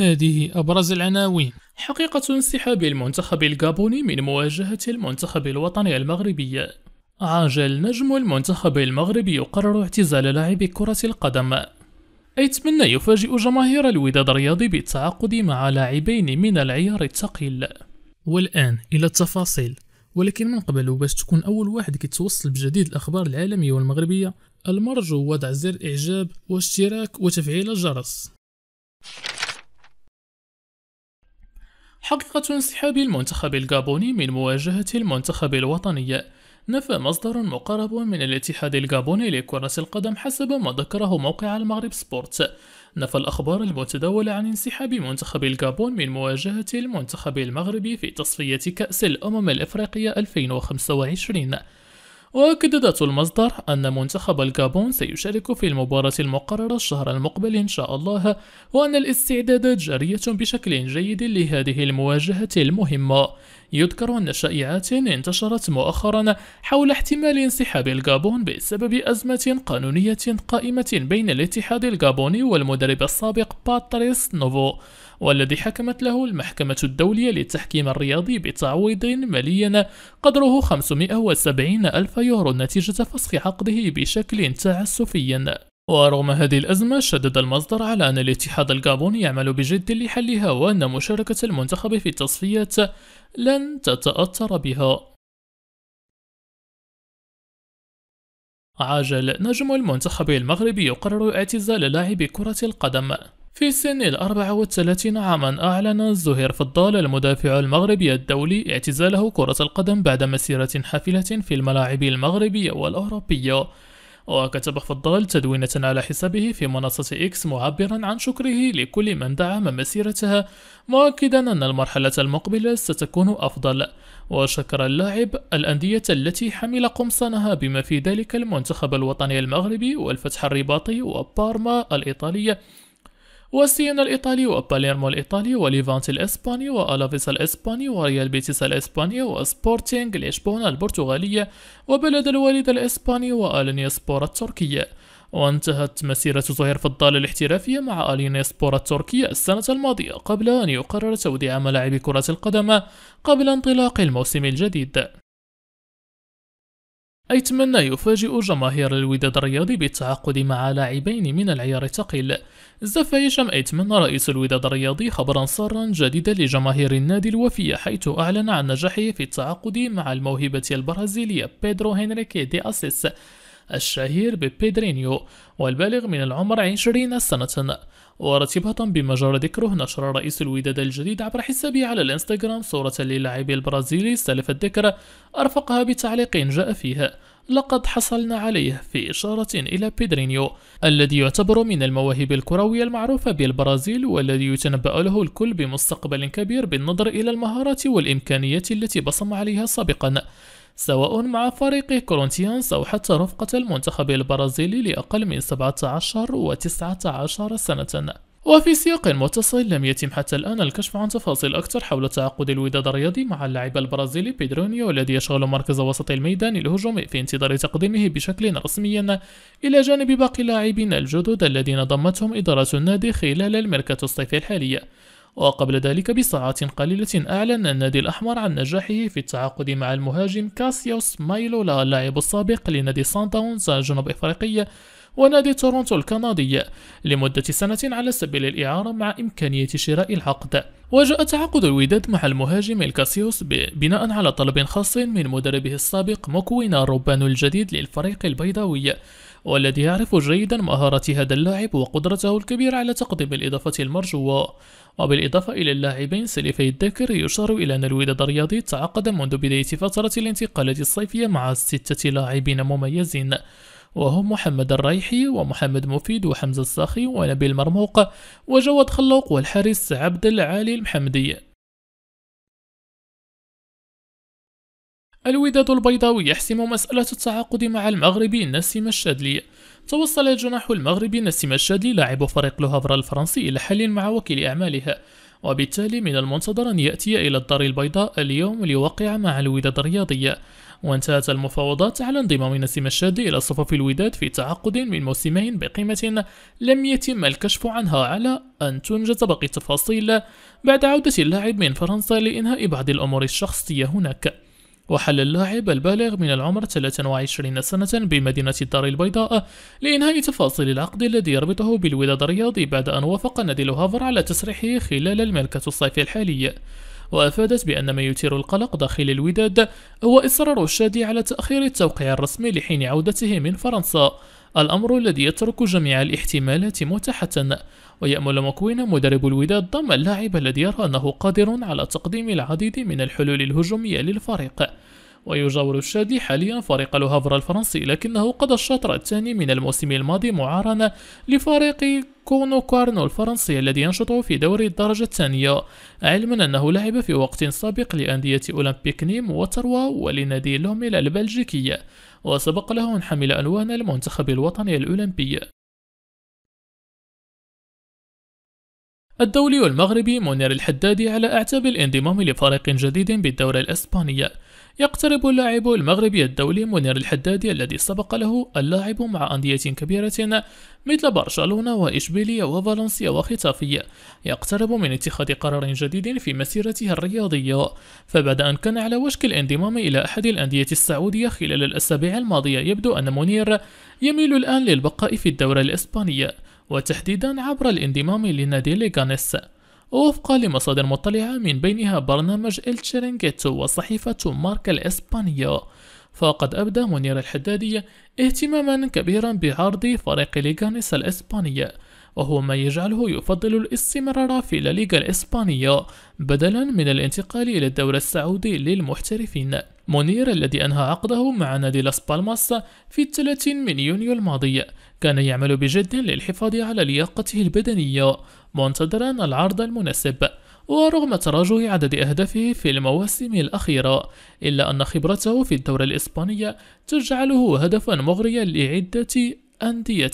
هذه أبرز العناوين حقيقة انسحاب المنتخب الغابوني من مواجهة المنتخب الوطني المغربي عاجل نجم المنتخب المغربي يقرر اعتزال لاعب كرة القدم أيتمنى يفاجئ جماهير الوداد الرياضي بالتعاقد مع لاعبين من العيار الثقيل والآن إلى التفاصيل ولكن من قبل باش تكون أول واحد كيتوصل بجديد الأخبار العالمية والمغربية المرجو وضع زر إعجاب واشتراك وتفعيل الجرس حقيقة انسحاب المنتخب الغابوني من مواجهة المنتخب الوطني نفى مصدر مقرب من الاتحاد الغابوني لكرة القدم حسب ما ذكره موقع المغرب سبورت نفى الأخبار المتداولة عن انسحاب منتخب الغابون من مواجهة المنتخب المغربي في تصفية كأس الأمم الإفريقية 2025 وأكدت المصدر أن منتخب الكابون سيشارك في المباراة المقررة الشهر المقبل إن شاء الله وأن الاستعدادات جارية بشكل جيد لهذه المواجهة المهمة يذكر أن شائعات انتشرت مؤخرا حول احتمال انسحاب الغابون بسبب أزمة قانونية قائمة بين الاتحاد الغابوني والمدرب السابق باتريس نوفو والذي حكمت له المحكمة الدولية للتحكيم الرياضي بتعويض مالي قدره 570 ألف يورو نتيجة فسخ عقده بشكل تعسفي ورغم هذه الأزمة شدد المصدر على أن الاتحاد الغابوني يعمل بجد لحلها وأن مشاركة المنتخب في التصفيات لن تتأثر بها عاجل نجم المنتخب المغربي يقرر اعتزال لاعب كرة القدم في سن ال والثلاثين عاما أعلن الزهير فضال المدافع المغربي الدولي اعتزاله كرة القدم بعد مسيرة حافلة في الملاعب المغربية والأوروبية وكتب فضال تدوينة على حسابه في منصة إكس معبرا عن شكره لكل من دعم مسيرتها مؤكدا أن المرحلة المقبلة ستكون أفضل وشكر اللاعب الأندية التي حمل قمصانها بما في ذلك المنتخب الوطني المغربي والفتح الرباطي وبارما الإيطالية وسينا الإيطالي وباليرمو الإيطالي وليفانتي الإسباني وألافيس الإسباني وريال بيتيس الإسباني وسبورتينغ لشبونة البرتغالية وبلد الوالد الإسباني وألينيا سبور التركية وانتهت مسيرة زهير فضال الاحترافية مع ألينيا سبور التركية السنة الماضية قبل أن يقرر توديع ملاعب كرة القدم قبل انطلاق الموسم الجديد أيتمنى يفاجئ جماهير الوداد الرياضي بالتعاقد مع لاعبين من العيار الثقيل زف هشام أيتمنى رئيس الوداد الرياضي خبرا سارا جديدا لجماهير النادي الوفية حيث أعلن عن نجاحه في التعاقد مع الموهبة البرازيلية بيدرو هنريكي دي أسيس الشهير ببيدرينيو والبالغ من العمر 20 سنة وارتباطا بما جرى ذكره نشر رئيس الوداد الجديد عبر حسابه على الانستغرام صورة للاعب البرازيلي سلف الذكر أرفقها بتعليق جاء فيها لقد حصلنا عليه في إشارة إلى بيدرينيو الذي يعتبر من المواهب الكروية المعروفة بالبرازيل والذي يتنبأ له الكل بمستقبل كبير بالنظر إلى المهارات والإمكانيات التي بصم عليها سابقا سواء مع فريق كورنتيانس أو حتى رفقة المنتخب البرازيلي لأقل من 17 و 19 سنة وفي سياق متصل لم يتم حتى الآن الكشف عن تفاصيل أكثر حول تعاقد الوداد الرياضي مع اللاعب البرازيلي بيدرونيو الذي يشغل مركز وسط الميدان الهجومي في انتظار تقديمه بشكل رسمي إلى جانب باقي اللاعبين الجدد الذين ضمتهم إدارة النادي خلال الميركاتو الصيفي الحالي وقبل ذلك بساعات قليلة أعلن النادي الأحمر عن نجاحه في التعاقد مع المهاجم كاسيوس مايلولا اللاعب السابق لنادي سانتاونز الجنوب إفريقية ونادي تورونتو الكندي لمدة سنة على سبيل الإعارة مع إمكانية شراء العقد وجاء تعاقد الوداد مع المهاجم الكاسيوس بناء على طلب خاص من مدربه السابق مكوينا الربان الجديد للفريق البيضاوي والذي يعرف جيدا مهارة هذا اللاعب وقدرته الكبيرة على تقديم الإضافة المرجوة وبالإضافة إلى اللاعبين سليفي الذكر يشار إلى أن الوداد الرياضي تعاقد منذ بداية فترة الانتقالات الصيفية مع ستة لاعبين مميزين وهم محمد الريحي ومحمد مفيد وحمزة الصاخي ونبيل مرموق وجواد خلوق والحارس عبد العالي المحمدي الوداد البيضاوي يحسم مسألة التعاقد مع المغربي نسيم الشادلي توصل الجناح المغربي نسيم الشادلي لاعب فريق لوهافرا الفرنسي إلى حل مع وكيل أعمالها وبالتالي من المنتظر أن يأتي إلى الدار البيضاء اليوم ليوقع مع الوداد الرياضية وانتهت المفاوضات على انضمام نسيم الشادي إلى صفوف الوداد في تعاقد من موسمين بقيمة لم يتم الكشف عنها على أن تنجز باقي التفاصيل بعد عودة اللاعب من فرنسا لإنهاء بعض الأمور الشخصية هناك وحل اللاعب البالغ من العمر 23 سنة بمدينة الدار البيضاء لإنهاء تفاصيل العقد الذي يربطه بالوداد الرياضي بعد أن وافق نادي لوهافر على تسريحه خلال الملكة الصيف الحالية وأفادت بأن ما يثير القلق داخل الوداد هو إصرار الشادي على تأخير التوقيع الرسمي لحين عودته من فرنسا الأمر الذي يترك جميع الاحتمالات متاحة ويأمل مكوين مدرب الوداد ضم اللاعب الذي يرى أنه قادر على تقديم العديد من الحلول الهجومية للفريق ويجاور الشادي حاليا فريق لوهافر الفرنسي لكنه قضى الشطر الثاني من الموسم الماضي معارنة لفريق كونو كارنو الفرنسي الذي ينشط في دوري الدرجة الثانية علما أنه لعب في وقت سابق لأندية أولمبيك نيم وتروا ولنادي لوميل البلجيكي وسبق له أن حمل ألوان المنتخب الوطني الأولمبي الدولي المغربي منير الحدادي على أعتاب الانضمام لفريق جديد بالدورة الإسبانية يقترب اللاعب المغربي الدولي منير الحدادي الذي سبق له اللاعب مع أندية كبيرة مثل برشلونة وإشبيلية وفالنسيا وختافية يقترب من اتخاذ قرار جديد في مسيرته الرياضية فبعد أن كان على وشك الانضمام إلى أحد الأندية السعودية خلال الأسابيع الماضية يبدو أن منير يميل الآن للبقاء في الدورة الإسبانية وتحديدا عبر الانضمام لنادي ليغانيس وفقا لمصادر مطلعة من بينها برنامج التشيرينغيتو وصحيفة ماركا الإسبانية فقد أبدى منير الحدادي اهتماما كبيرا بعرض فريق ليغانيس الإسبانية وهو ما يجعله يفضل الاستمرار في الليغا الإسبانية بدلا من الانتقال إلى الدور السعودي للمحترفين مونير الذي أنهى عقده مع نادي لاس بالماس في 30 من يونيو الماضي كان يعمل بجد للحفاظ على لياقته البدنية منتظرا العرض المناسب ورغم تراجع عدد أهدافه في المواسم الأخيرة إلا أن خبرته في الدورة الإسبانية تجعله هدفا مغريا لعدة أندية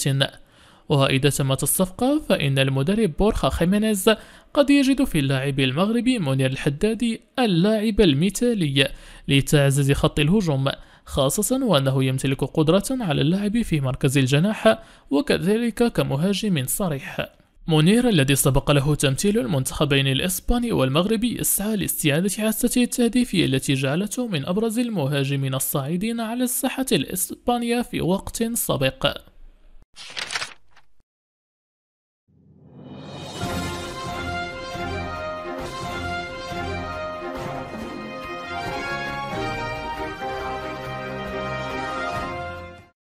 وإذا تمت الصفقة فإن المدرب بورخا خيمينيز قد يجد في اللاعب المغربي منير الحدادي اللاعب المثالي لتعزيز خط الهجوم خاصة وأنه يمتلك قدرة على اللعب في مركز الجناح وكذلك كمهاجم صريح منير الذي سبق له تمثيل المنتخبين الإسباني والمغربي يسعى لاستعادة حاسته التهديفية التي جعلته من أبرز المهاجمين الصاعدين على الساحة الإسبانية في وقت سابق